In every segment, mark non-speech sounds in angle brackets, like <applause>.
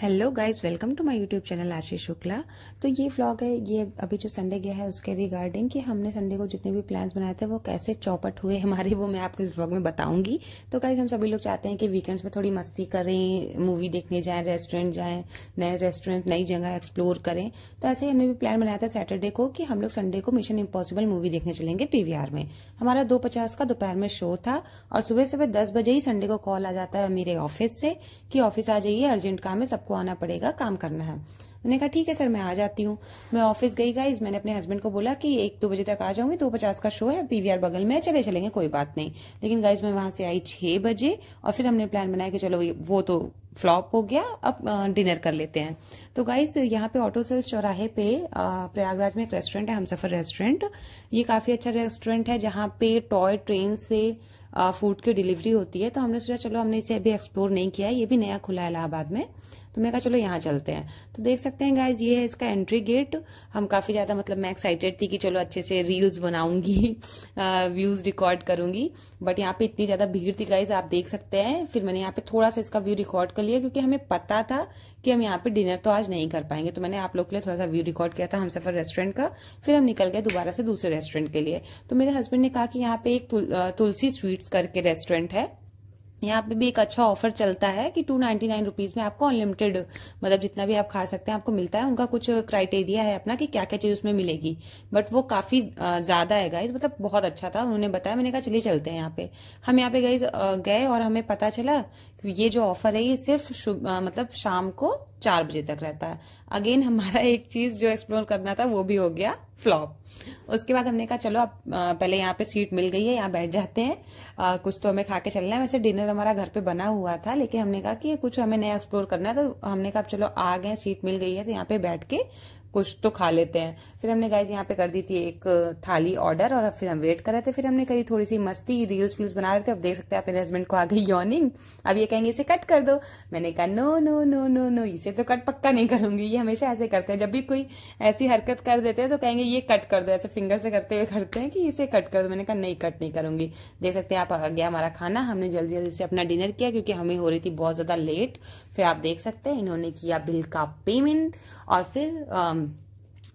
hello guys welcome to my YouTube channel Ashish Shukla तो ये vlog है ये अभी जो संडे गया है उसके रिगार्डिंग कि हमने संडे को जितने भी प्लान्स बनाए थे वो कैसे चौपट हुए हमारे वो मैं आपको इस व्लॉग में बताऊंगी तो गाइस हम सभी लोग चाहते हैं कि वीकेंड्स में थोड़ी मस्ती करें मूवी देखने जाएं रेस्टोरेंट जाएं नए रेस्टोरेंट नई जगह एक्सप्लोर करें तो ऐसे ही हमने भी प्लान बनाया था सैटरडे को कि हम लोग संडे को मिशन इम्पॉसिबल मूवी देखने चलेंगे पी में हमारा दो पचास का दोपहर में शो था और सुबह सुबह दस बजे ही संडे को कॉल आ जाता है मेरे ऑफिस से कि ऑफिस आ जाइए अर्जेंट काम है सब आपको आना पड़ेगा काम करना है मैंने कहा ठीक है सर मैं आ जाती हूँ मैं ऑफिस गई गाइज मैंने अपने हस्बैंड को बोला कि एक दो बजे तक आ जाऊंगी दो पचास का शो है पीवीआर बगल में चले चलेंगे कोई बात नहीं लेकिन गाइज मैं वहां से आई छह बजे और फिर हमने प्लान बनाया कि चलो वो तो फ्लॉप हो गया अब डिनर कर लेते हैं तो गाइज यहाँ पे ऑटो सेल्स चौराहे पे प्रयागराज में एक रेस्टोरेंट है हम सफर रेस्टोरेंट ये काफी अच्छा रेस्टोरेंट है जहाँ पे टॉय ट्रेन से फूड की डिलीवरी होती है तो हमने सोचा चलो हमने इसे अभी एक्सप्लोर नहीं किया है ये भी नया खुला है इलाहाबाद में तो मैं कहा चलो यहाँ चलते हैं तो देख सकते हैं गाइज ये है इसका एंट्री गेट हम काफ़ी ज़्यादा मतलब मैं एक्साइटेड थी कि चलो अच्छे से रील्स बनाऊंगी व्यूज़ <laughs> रिकॉर्ड करूंगी बट यहाँ पे इतनी ज़्यादा भीड़ थी गाइज आप देख सकते हैं फिर मैंने यहाँ पे थोड़ा सा इसका व्यू रिकॉर्ड कर लिया क्योंकि हमें पता था कि हम यहाँ पे डिनर तो आज नहीं कर पाएंगे तो मैंने आप लोग के लिए थोड़ा सा व्यू रिकॉर्ड किया था हम सफ़र रेस्टोरेंट का फिर हम निकल गए दोबारा से दूसरे रेस्टोरेंट के लिए तो मेरे हस्बैंड ने कहा कि यहाँ पे एक तुलसी स्वीट स्वीट्स करके रेस्टोरेंट है यहाँ पे भी एक अच्छा ऑफर चलता है कि टू नाइनटी नाइन रुपीज में आपको अनलिमिटेड मतलब जितना भी आप खा सकते हैं आपको मिलता है उनका कुछ क्राइटेरिया है अपना कि क्या क्या चीज उसमें मिलेगी बट वो काफी ज्यादा है गाइज मतलब बहुत अच्छा था उन्होंने बताया मैंने कहा चलिए चलते हैं यहाँ पे हम यहाँ पे गाइज गए और हमें पता चला ये जो ऑफर है ये सिर्फ आ, मतलब शाम को चार बजे तक रहता है अगेन हमारा एक चीज जो एक्सप्लोर करना था वो भी हो गया फ्लॉप उसके बाद हमने कहा चलो आप पहले यहाँ पे सीट मिल गई है यहाँ बैठ जाते हैं आ, कुछ तो हमें खा के चलना है वैसे डिनर हमारा घर पे बना हुआ था लेकिन हमने कहा कि कुछ हमें नया एक्सप्लोर करना है तो हमने कहा चलो आ गए सीट मिल गई है तो यहाँ पे बैठ के कुछ तो खा लेते हैं फिर हमने गाइज यहाँ पे कर दी थी एक थाली ऑर्डर और फिर हम वेट कर रहे थे फिर हमने करी थोड़ी सी मस्ती रील्स वील्स बना रहे थे अब देख सकते हैं आप मेरे हस्बैंड को आ गई योनिंग अब ये कहेंगे इसे कट कर दो मैंने कहा no no no no no इसे तो कट पक्का नहीं करूंगी ये हमेशा ऐसे करते हैं जब भी कोई ऐसी हरकत कर देते हैं तो कहेंगे ये कट कर दो ऐसे फिंगर से करते हुए करते हैं कि इसे कट कर दो मैंने कहा नहीं कट नहीं करूंगी देख सकते हैं आप आ गया हमारा खाना हमने जल्दी जल्दी से अपना डिनर किया क्योंकि हमें हो रही थी बहुत ज़्यादा लेट फिर आप देख सकते हैं इन्होंने किया बिल का पेमेंट और फिर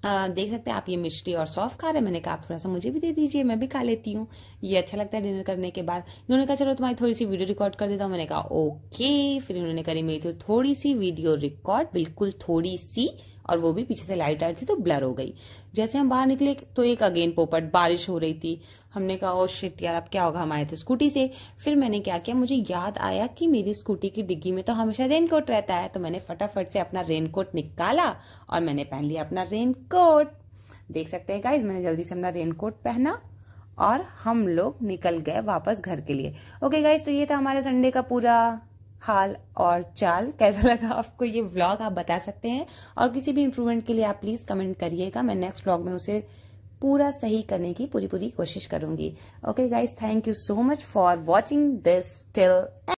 देख सकते हैं आप ये मिश्री और सौफ खा रहे हैं मैंने कहा आप थोड़ा सा मुझे भी दे दीजिए मैं भी खा लेती हूँ ये अच्छा लगता है डिनर करने के बाद इन्होंने कहा चलो तुम्हारी थोड़ी सी वीडियो रिकॉर्ड कर देता हूँ मैंने कहा ओके फिर इन्होंने करी मेरी थोड़ी सी वीडियो रिकॉर्ड बिल्कुल थोड़ी सी और वो भी पीछे से लाइट आई थी तो ब्लर हो गई जैसे हम बाहर निकले तो एक अगेन पोपट बारिश हो रही थी हमने कहा ओ oh शिट यार अब क्या होगा हम आए थे स्कूटी से फिर मैंने क्या किया मुझे याद आया कि मेरी स्कूटी की डिग्गी में तो हमेशा रेनकोट रहता है तो मैंने फटाफट से अपना रेनकोट निकाला और मैंने पहन लिया अपना रेनकोट देख सकते हैं गाइज मैंने जल्दी से अपना रेनकोट पहना और हम लोग निकल गए वापस घर के लिए ओके गाइज तो ये था हमारे संडे का पूरा हाल और चाल कैसा लगा आपको ये व्लॉग आप बता सकते हैं और किसी भी इम्प्रूवमेंट के लिए आप प्लीज़ कमेंट करिएगा मैं नेक्स्ट व्लॉग में उसे पूरा सही करने की पूरी पूरी कोशिश करूंगी okay guys thank you so much for watching this till